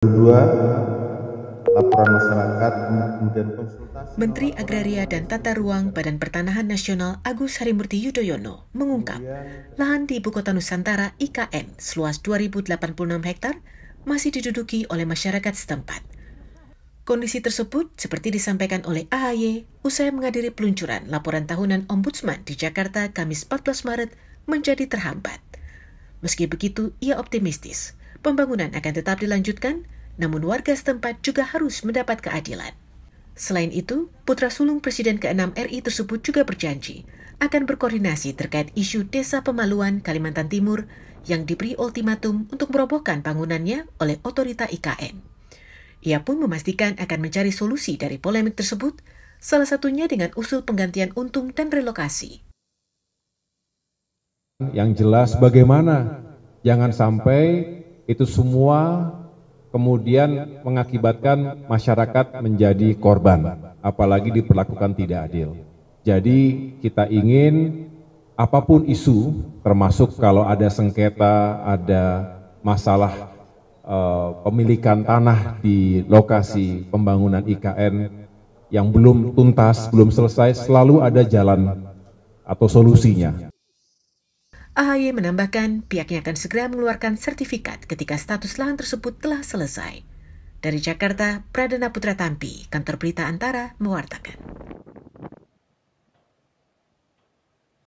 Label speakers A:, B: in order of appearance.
A: Kedua, laporan masyarakat kemudian konsultasi.
B: Menteri Agraria dan Tata Ruang Badan Pertanahan Nasional Agus Harimurti Yudhoyono mengungkap lahan di Ibu Kota Nusantara IKN seluas 2086 hektar masih diduduki oleh masyarakat setempat. Kondisi tersebut seperti disampaikan oleh AHY usai menghadiri peluncuran laporan tahunan Ombudsman di Jakarta Kamis 14 Maret menjadi terhambat. Meski begitu, ia optimistis Pembangunan akan tetap dilanjutkan, namun warga setempat juga harus mendapat keadilan. Selain itu, putra sulung Presiden ke-6 RI tersebut juga berjanji akan berkoordinasi terkait isu desa Pemaluan, Kalimantan Timur yang diberi ultimatum untuk merobohkan bangunannya oleh otorita IKN. Ia pun memastikan akan mencari solusi dari polemik tersebut, salah satunya dengan usul penggantian untung dan relokasi.
A: Yang jelas bagaimana, jangan sampai itu semua kemudian mengakibatkan masyarakat menjadi korban, apalagi diperlakukan tidak adil. Jadi kita ingin apapun isu, termasuk kalau ada sengketa, ada masalah eh, pemilikan tanah di lokasi pembangunan IKN yang belum tuntas, belum selesai, selalu ada jalan atau solusinya.
B: AHY menambahkan pihaknya akan segera mengeluarkan sertifikat ketika status lahan tersebut telah selesai. Dari Jakarta, Pradana Putra Tampi, Kantor Berita Antara, mewartakan.